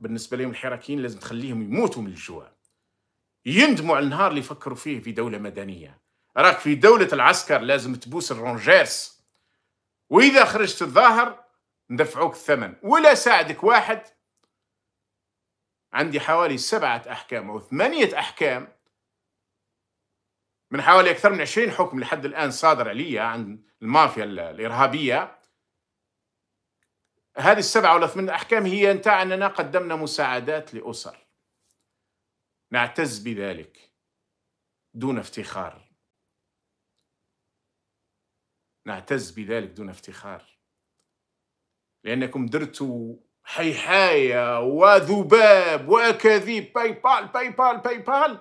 بالنسبه لهم الحراكيين لازم تخليهم يموتوا من الجوع يندموا على النهار اللي فكروا فيه في دوله مدنيه راك في دوله العسكر لازم تبوس الرونجيرس واذا خرجت الظاهر ندفعوك الثمن ولا ساعدك واحد عندي حوالي سبعة أحكام أو ثمانية أحكام من حوالي أكثر من عشرين حكم لحد الآن صادر عليا عن المافيا الإرهابية هذه السبعة ثمان الأحكام هي أنت أننا قدمنا مساعدات لأسر نعتز بذلك دون افتخار نعتز بذلك دون افتخار لأنكم درتوا حيحاية وذباب وأكاذيب باي بال باي بال باي بال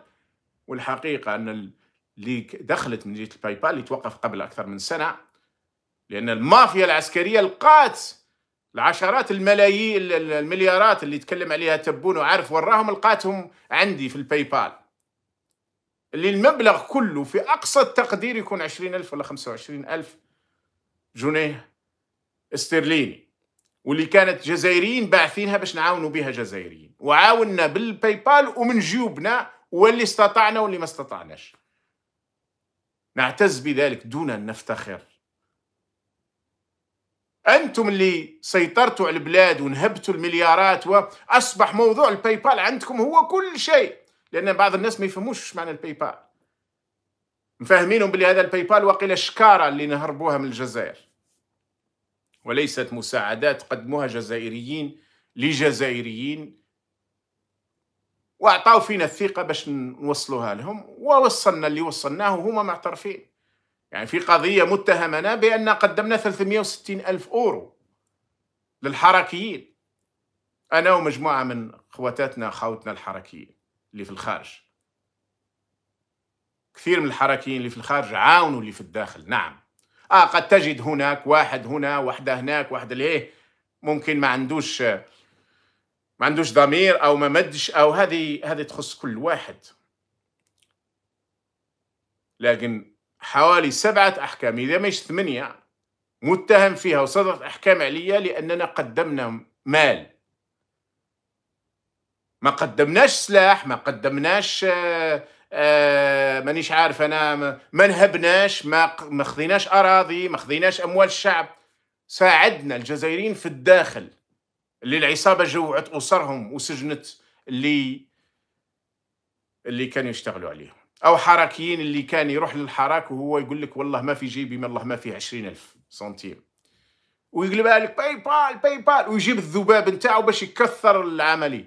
والحقيقة أن اللي دخلت من جهة الباي بال اللي توقف قبل أكثر من سنة لأن المافيا العسكرية القات العشرات الملايين المليارات اللي يتكلم عليها تبون وعارف وراهم لقاتهم عندي في الباي بال اللي المبلغ كله في أقصى التقدير يكون عشرين ألف ولا خمسة وعشرين ألف جنيه استرليني واللي كانت جزائريين باعثينها باش نعاونوا بها جزائريين وعاوننا بالباي بال ومن جيوبنا واللي استطعنا واللي ما استطعناش نعتز بذلك دون أن نفتخر انتم اللي سيطرتوا على البلاد ونهبتوا المليارات واصبح موضوع الباي بال عندكم هو كل شيء لان بعض الناس ما يفهموش ايش معنى الباي بال مفهمينهم بلي هذا الباي بال وقيل شكاره اللي نهربوها من الجزائر وليست مساعدات قدموها جزائريين لجزائريين واعطاو فينا الثقه باش نوصلوها لهم ووصلنا اللي وصلناه وهما معترفين يعني في قضية متهمنا بأن قدمنا 360 ألف أورو للحركيين أنا ومجموعة من خواتاتنا خوتنا الحركيين اللي في الخارج كثير من الحركيين اللي في الخارج عاونوا اللي في الداخل نعم آه قد تجد هناك واحد هنا واحدة هناك واحدة ليه ممكن ما عندوش ما عندوش ضمير أو ما مدش أو هذه هذه تخص كل واحد لكن حوالي سبعة أحكام إذا مش ثمانية متهم فيها وصدرت أحكام عليا لأننا قدمنا مال ما قدمناش سلاح ما قدمناش آآ آه، آآ آه، مانيش عارف انا ما نهبناش ما ما خذيناش اراضي ما خذيناش اموال الشعب ساعدنا الجزائريين في الداخل اللي العصابه جوعت اسرهم وسجنت اللي اللي كانوا يشتغلوا عليهم او حركيين اللي كان يروح للحراك وهو يقول لك والله ما في جيبي ما الله ما في عشرين ألف سنتيم ويقلبها لك باي بال باي بال ويجيب الذباب نتاعو باش يكثر العملي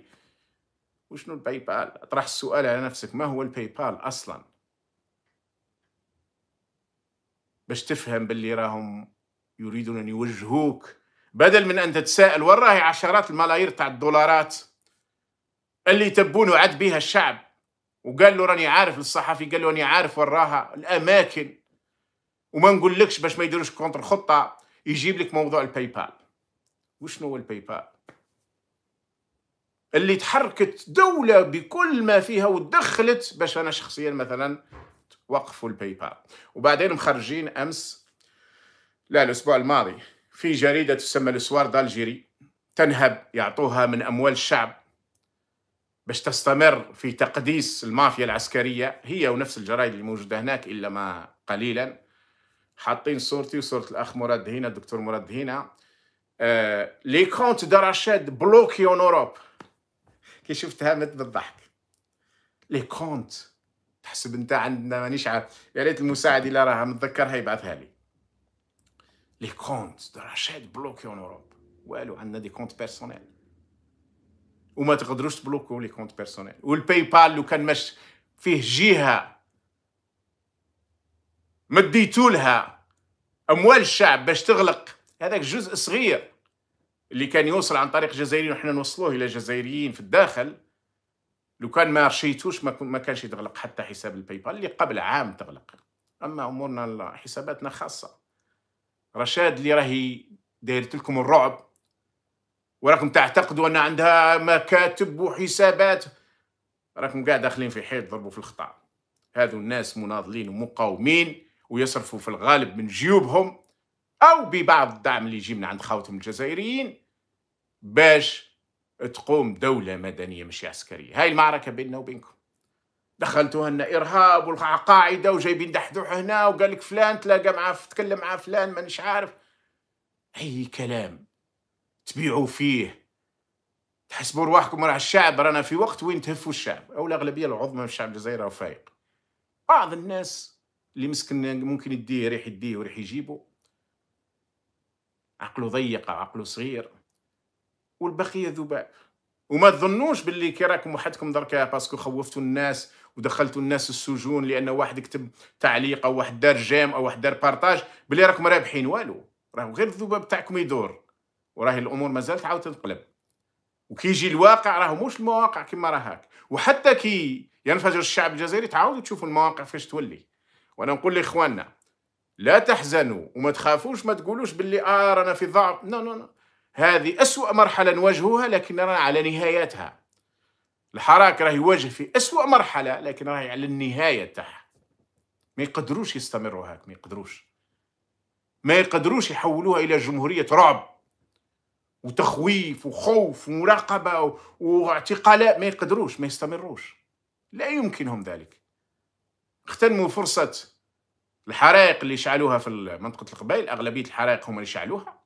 وشنو الباي بال اطرح السؤال على نفسك ما هو الباي بال اصلا باش تفهم باللي راهم يريدون ان يوجهوك بدل من ان تتساءل وين عشرات الملايير تاع الدولارات اللي تبون وعد بها الشعب وقال له راني عارف للصحفي قال له راني عارف وراها الاماكن وما نقولكش باش ما يديروش كونتر خطه يجيب لك موضوع الباي بال وشنو هو الباي بال اللي تحركت دولة بكل ما فيها ودخلت باش أنا شخصيا مثلا وقفوا الباي بال وبعدين مخرجين أمس لا الأسبوع الماضي في جريدة تسمى الأسوار دالجيري تنهب يعطوها من أموال الشعب باش تستمر في تقديس المافيا العسكرية هي ونفس الجرائد اللي موجودة هناك إلا ما قليلا حاطين صورتي وصورة الأخ مراد هنا الدكتور مراد هنا لي كونت دراشاد بلوكي اون اوروب كي شفتها مت بالضحك لي كونت تحسب انت عندنا مانيش عارف يا ريت المساعد اللي راها متذكرها يبعثها لي لي كونت دراشاد بلوكي اون اوروب والو عندنا دي كونت بيرسونيل وما تقدروش تبلوكو لي كونت بيرسونيل والباي بال لو كان مش فيه جهه مديتو لها اموال الشعب باش تغلق هذاك جزء صغير اللي كان يوصل عن طريق الجزائريين وحنا نوصلوه الى الجزائريين في الداخل لو كان ما رشيتوش ما كانش يتغلق حتى حساب الباي بال اللي قبل عام تغلق اما امورنا حساباتنا خاصه رشاد اللي راهي دايرت لكم الرعب وراكم تعتقدوا ان عندها مكاتب وحسابات راكم قاعد داخلين في حيط ضربوا في الخطا هذو الناس مناضلين ومقاومين ويصرفوا في الغالب من جيوبهم او ببعض الدعم اللي يجي من عند خاوتهم الجزائريين باش تقوم دولة مدنية مش عسكرية هاي المعركة بيننا وبينكم دخلتوا لنا إرهاب والقاعدة وجايبين دحدوح هنا وقال لك فلان تلاقى مع تكلم مع فلان مانيش عارف أي كلام تبيعوا فيه تحسبوا رواحكم راه الشعب رانا في وقت وين تهفوا الشعب او الاغلبيه العظمى من الشعب الجزائري فايق بعض الناس اللي مسكن ممكن يديه ريح يديه وريح يجيبه عقله ضيق عقله صغير والبقيه ذباب وما تظنوش باللي كي راكم وحدكم دركا باسكو خوفتوا الناس ودخلتوا الناس السجون لان واحد كتب تعليق او واحد دار جيم او واحد دار بارتاج بلي راكم رابحين والو راهو غير الذباب تاعكم يدور وراهي الامور مازال تعاود تنقلب وكي يجي الواقع راهو مش المواقع كما راهاك وحتى كي ينفجر الشعب الجزائري تعاودوا تشوفوا المواقع فاش تولي وانا نقول لاخواننا لا تحزنوا وما تخافوش ما تقولوش باللي اه رانا في ضعف نو نو نو هذه أسوأ مرحلة نواجهوها لكن رانا على نهايتها الحراك راه يواجه في أسوأ مرحلة لكن راهي على النهاية تاعها ما يقدروش يستمروا هاك ما يقدروش ما يقدروش يحولوها إلى جمهورية رعب وتخويف وخوف ومراقبه واعتقالات ما يقدروش ما يستمروش لا يمكنهم ذلك اغتنموا فرصه الحرائق اللي شعلوها في منطقه القبائل اغلبيه الحرائق هما اللي شعلوها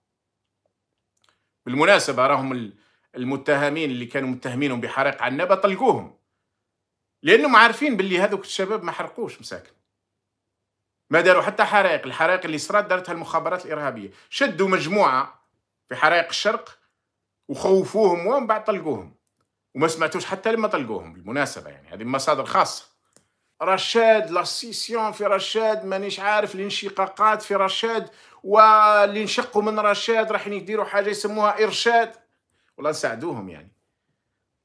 بالمناسبه راهم المتهمين اللي كانوا متهمينهم بحرائق عنابه طلقوهم لانهم عارفين باللي هذوك الشباب ما حرقوش مساكن ما داروا حتى حرائق الحرائق اللي صرات دارتها المخابرات الارهابيه شدوا مجموعه في حرائق الشرق وخوفوهم ومن بعد طلقوهم وما سمعتوش حتى لما طلقوهم بالمناسبه يعني هذه مصادر خاصه رشاد لاسيسيون في رشاد مانيش عارف الانشقاقات في رشاد واللي انشقوا من رشاد راح يديروا حاجه يسموها ارشاد والله نساعدوهم يعني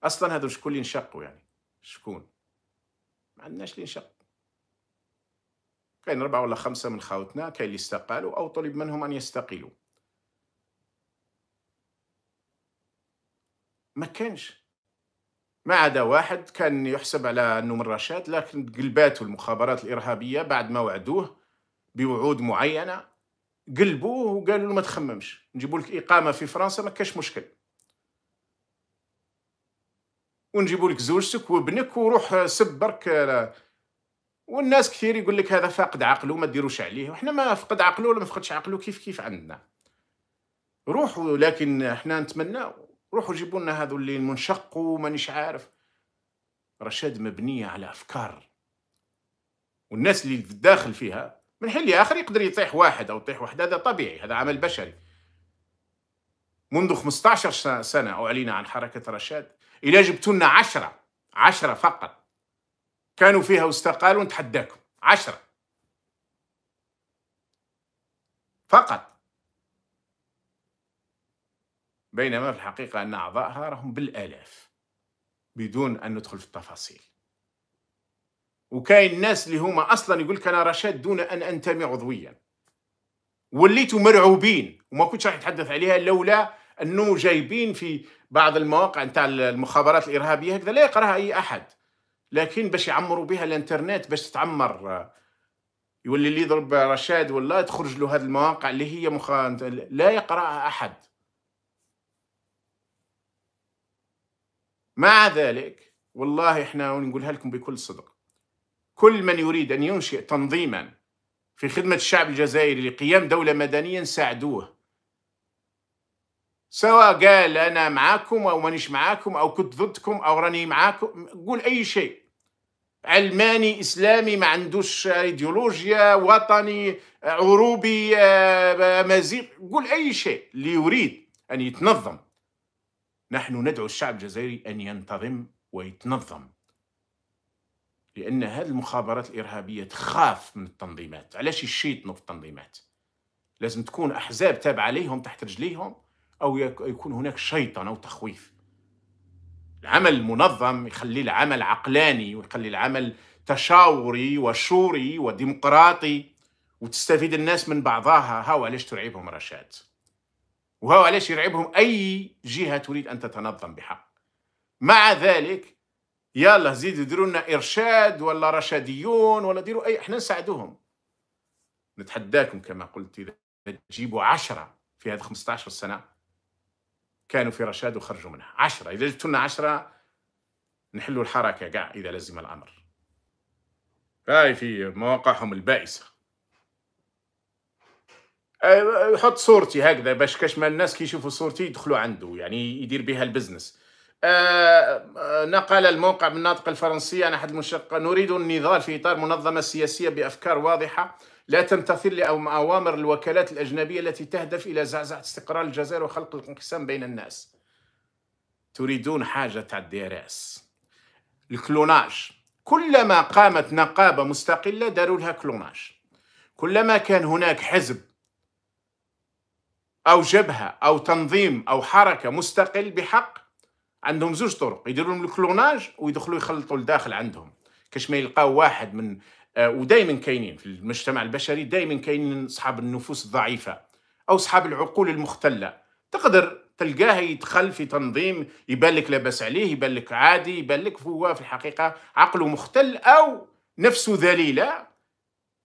اصلا هذو شكون اللي انشقوا يعني شكون ما عندناش اللي انشقوا كاين ربعه ولا خمسه من خاوتنا كاين اللي استقالوا او طلب منهم ان يستقيلوا ما كانش ما عدا واحد كان يحسب على انه من رشاد لكن قلباته المخابرات الارهابيه بعد ما وعدوه بوعود معينه قلبوه وقالوا له ما تخممش نجيبوا لك اقامه في فرنسا ما كاش مشكل ونجيبوا لك زوجتك وابنك وروح سب برك والناس كثير يقول لك هذا فاقد عقله ما ديروش عليه وحنا ما فقد عقله ولا ما فقدش عقله كيف كيف عندنا روحوا لكن احنا نتمنى روحوا جيبوا لنا هذو اللي المنشق ومانيش عارف رشاد مبنيه على افكار والناس اللي في الداخل فيها من حين لاخر يقدر يطيح واحد او يطيح واحد هذا طبيعي هذا عمل بشري منذ 15 سنه اعلن عن حركه رشاد الى جبتوا لنا 10 10 فقط كانوا فيها واستقالوا نتحداكم 10 فقط بينما في الحقيقة أن أعضائها راهم بالآلاف بدون أن ندخل في التفاصيل وكاين الناس اللي هما أصلا يقول لك أنا رشاد دون أن أنتمي عضويا وليتوا مرعوبين وما كنتش راح نتحدث عليها لولا أنه جايبين في بعض المواقع نتاع المخابرات الإرهابية هكذا لا يقراها أي أحد لكن باش يعمروا بها الانترنت باش تتعمر يولي اللي يضرب رشاد ولا تخرج له هذه المواقع اللي هي مخ... لا يقراها احد مع ذلك والله احنا نقولها لكم بكل صدق كل من يريد ان ينشئ تنظيما في خدمه الشعب الجزائري لقيام دوله مدنيه ساعدوه سواء قال انا معاكم او مانيش معاكم او كنت ضدكم او راني معاكم قول اي شيء علماني اسلامي ما عندوش ايديولوجيا وطني عروبي امازيغ آه، آه، قول اي شيء اللي يريد ان يتنظم نحن ندعو الشعب الجزائري أن ينتظم ويتنظم لأن هذه المخابرات الإرهابية تخاف من التنظيمات علاش يشيطنوا في التنظيمات لازم تكون أحزاب تابعة ليهم تحت رجليهم أو يكون هناك شيطنة أو تخويف العمل المنظم يخلي العمل عقلاني ويخلي العمل تشاوري وشوري وديمقراطي وتستفيد الناس من بعضها هاو علاش ترعبهم رشاد وهو علاش يرعبهم أي جهة تريد أن تتنظم بحق مع ذلك يلا زيدوا ديروا لنا إرشاد ولا رشاديون ولا ديروا أي احنا نساعدوهم نتحداكم كما قلت إذا تجيبوا عشرة في هذه 15 سنة كانوا في رشاد وخرجوا منها عشرة إذا جبتوا لنا 10 نحلوا الحركة قاع إذا لزم الأمر هاي في مواقعهم البائسة يحط آه، صورتي هكذا باش كاش ما الناس كي يشوفوا صورتي يدخلوا عنده يعني يدير بها البزنس آه، آه، نقل الموقع بالناطق الفرنسي عن احد المشق نريد النضال في اطار منظمه سياسيه بافكار واضحه لا تمتثل لاوامر الوكالات الاجنبيه التي تهدف الى زعزعه استقرار الجزائر وخلق الانقسام بين الناس تريدون حاجه تاع الدي الكلوناج كلما قامت نقابه مستقله داروا لها كلوناج كلما كان هناك حزب او جبهه او تنظيم او حركه مستقل بحق عندهم زوج طرق يديروا الكلوناج ويدخلوا يخلطوا لداخل عندهم كاش ما يلقاو واحد من آه، ودائما كاينين في المجتمع البشري دائما كاينين اصحاب النفوس الضعيفه او اصحاب العقول المختله تقدر تلقاه يدخل في تنظيم يبان لك لاباس عليه يبان لك عادي يبان لك هو في الحقيقه عقله مختل او نفسه ذليله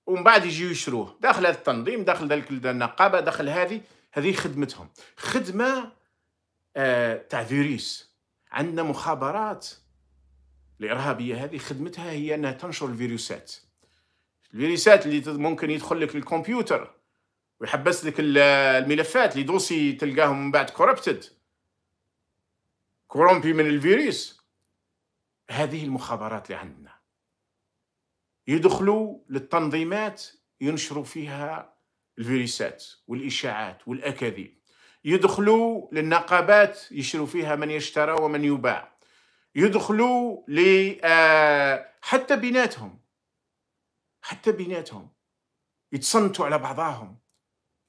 ومن بعد يجي يشروه داخل هذا التنظيم داخل ذلك النقابه داخل هذه هذه خدمتهم خدمة آه تاع فيروس عندنا مخابرات الإرهابية هذه خدمتها هي أنها تنشر الفيروسات الفيروسات اللي ممكن يدخل لك الكمبيوتر ويحبس لك الملفات لي دوسي تلقاهم من بعد كوربتد كورومبي من الفيروس هذه المخابرات اللي عندنا يدخلوا للتنظيمات ينشروا فيها الفيروسات والإشاعات والأكاذيب يدخلوا للنقابات يشروا فيها من يشترى ومن يباع يدخلوا ل آه، حتى بيناتهم حتى بيناتهم يتصنتوا على بعضهم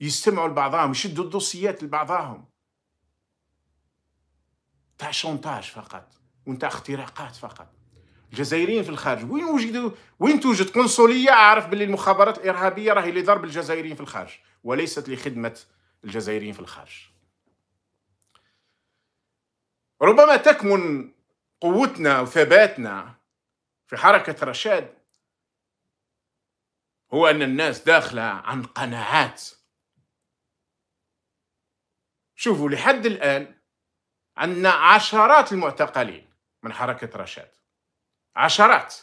يستمعوا لبعضهم يشدوا الدوسيات لبعضهم تاع شونتاج فقط وانت اختراقات فقط الجزائريين في الخارج وين وجدوا وين توجد قنصليه اعرف باللي المخابرات الارهابيه راهي لضرب الجزائريين في الخارج وليست لخدمه الجزائريين في الخارج ربما تكمن قوتنا وثباتنا في حركه رشاد هو ان الناس داخله عن قناعات شوفوا لحد الان عندنا عشرات المعتقلين من حركه رشاد عشرات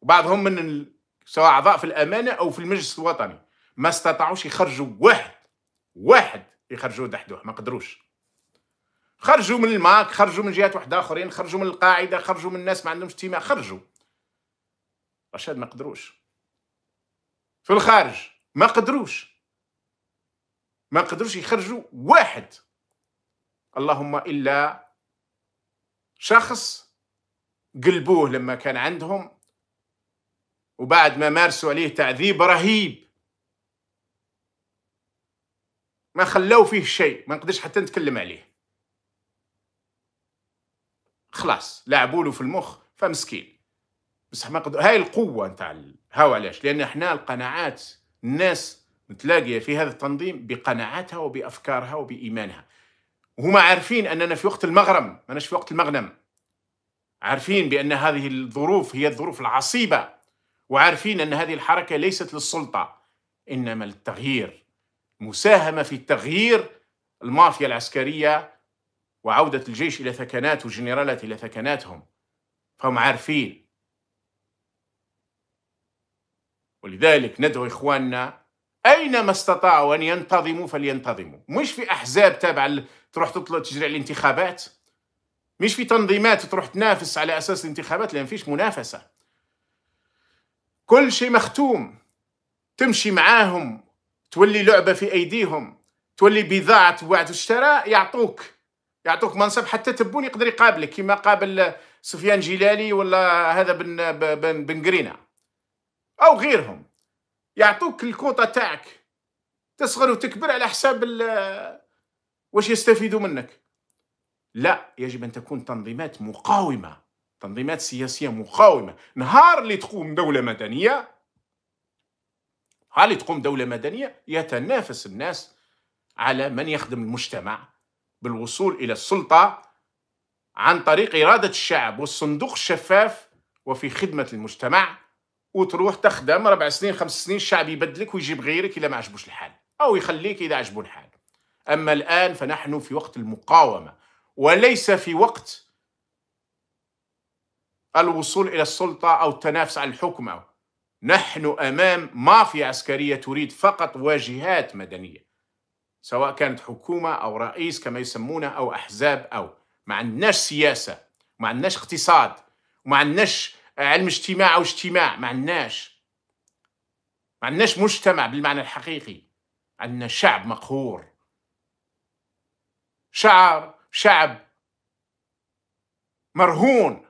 وبعضهم من ال... سواء اعضاء في الامانه او في المجلس الوطني ما استطاعوش يخرجوا واحد واحد يخرجوا دحدوه ما قدروش خرجوا من الماك خرجوا من جهات واحدة اخرين خرجوا من القاعده خرجوا من الناس ما عندهمش اجتماع خرجوا رشاد ما قدروش في الخارج ما قدروش ما قدروش يخرجوا واحد اللهم الا شخص قلبوه لما كان عندهم وبعد ما مارسوا عليه تعذيب رهيب ما خلوا فيه شيء ما نقدرش حتى نتكلم عليه خلاص لعبوا له في المخ فمسكين بصح ما قدر هاي القوة نتاع هاو علاش لأن احنا القناعات الناس متلاقية في هذا التنظيم بقناعاتها وبأفكارها وبإيمانها وهما عارفين أننا في وقت المغرم ماناش في وقت المغنم عارفين بأن هذه الظروف هي الظروف العصيبة وعارفين أن هذه الحركة ليست للسلطة إنما للتغيير مساهمة في التغيير المافيا العسكرية وعودة الجيش إلى ثكنات وجنرالات إلى ثكناتهم فهم عارفين ولذلك ندعو إخواننا أينما استطاعوا أن ينتظموا فلينتظموا مش في أحزاب تابعة تروح تطلع تجري الانتخابات مش في تنظيمات تروح تنافس على اساس الانتخابات لان فيش منافسه كل شيء مختوم تمشي معاهم تولي لعبه في ايديهم تولي بضاعه وعد الشراء يعطوك يعطوك منصب حتى تبون يقدر يقابلك كما قابل سفيان جلالي ولا هذا بن بن بن قرينه او غيرهم يعطوك الكوطه تاعك تصغر وتكبر على حساب واش يستفيدوا منك لا يجب أن تكون تنظيمات مقاومة تنظيمات سياسية مقاومة نهار اللي تقوم دولة مدنية هل اللي تقوم دولة مدنية يتنافس الناس على من يخدم المجتمع بالوصول إلى السلطة عن طريق إرادة الشعب والصندوق الشفاف وفي خدمة المجتمع وتروح تخدم ربع سنين خمس سنين الشعب يبدلك ويجيب غيرك إذا ما عجبوش الحال أو يخليك إذا عجبو الحال أما الآن فنحن في وقت المقاومة وليس في وقت الوصول إلى السلطة أو التنافس على الحكم نحن أمام مافيا عسكرية تريد فقط واجهات مدنية سواء كانت حكومة أو رئيس كما يسمونه أو أحزاب أو ما عندناش سياسة ما عندناش اقتصاد ما عندناش علم اجتماع أو اجتماع ما عندناش ما عندناش مجتمع بالمعنى الحقيقي عندنا شعب مقهور شعب شعب مرهون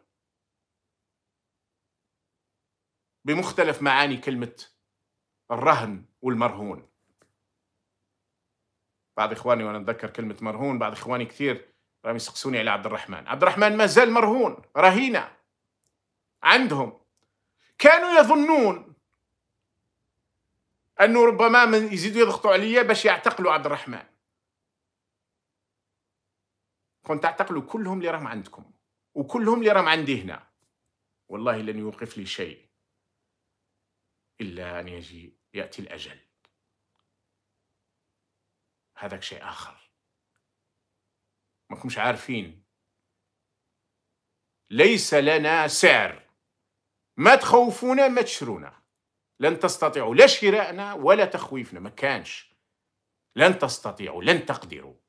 بمختلف معاني كلمة الرهن والمرهون بعض إخواني وأنا أتذكر كلمة مرهون بعض إخواني كثير راهم يسقسوني على عبد الرحمن عبد الرحمن ما زال مرهون رهينة عندهم كانوا يظنون أنه ربما من يزيدوا يضغطوا علي باش يعتقلوا عبد الرحمن كون تعتقلوا كلهم اللي راهم عندكم وكلهم اللي راهم عندي هنا والله لن يوقف لي شيء إلا أن يجي يأتي الأجل هذاك شيء آخر ماكمش عارفين ليس لنا سعر ما تخوفونا ما تشرونا لن تستطيعوا لا شراءنا ولا تخويفنا ما كانش لن تستطيعوا لن تقدروا